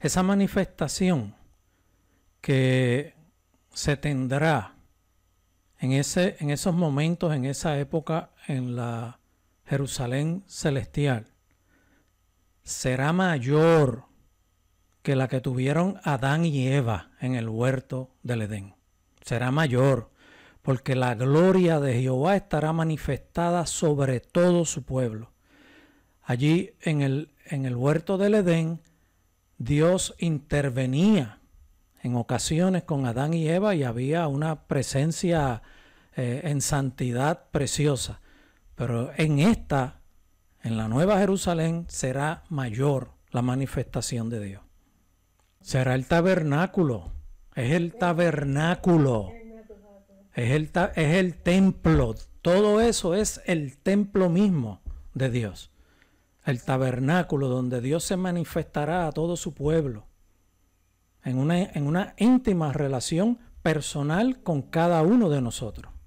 Esa manifestación que se tendrá en, ese, en esos momentos, en esa época, en la Jerusalén celestial, será mayor que la que tuvieron Adán y Eva en el huerto del Edén. Será mayor, porque la gloria de Jehová estará manifestada sobre todo su pueblo. Allí en el, en el huerto del Edén Dios intervenía en ocasiones con Adán y Eva y había una presencia eh, en santidad preciosa. Pero en esta, en la Nueva Jerusalén, será mayor la manifestación de Dios. Será el tabernáculo. Es el tabernáculo. Es es el templo. Todo eso es el templo mismo de Dios el tabernáculo donde Dios se manifestará a todo su pueblo, en una, en una íntima relación personal con cada uno de nosotros.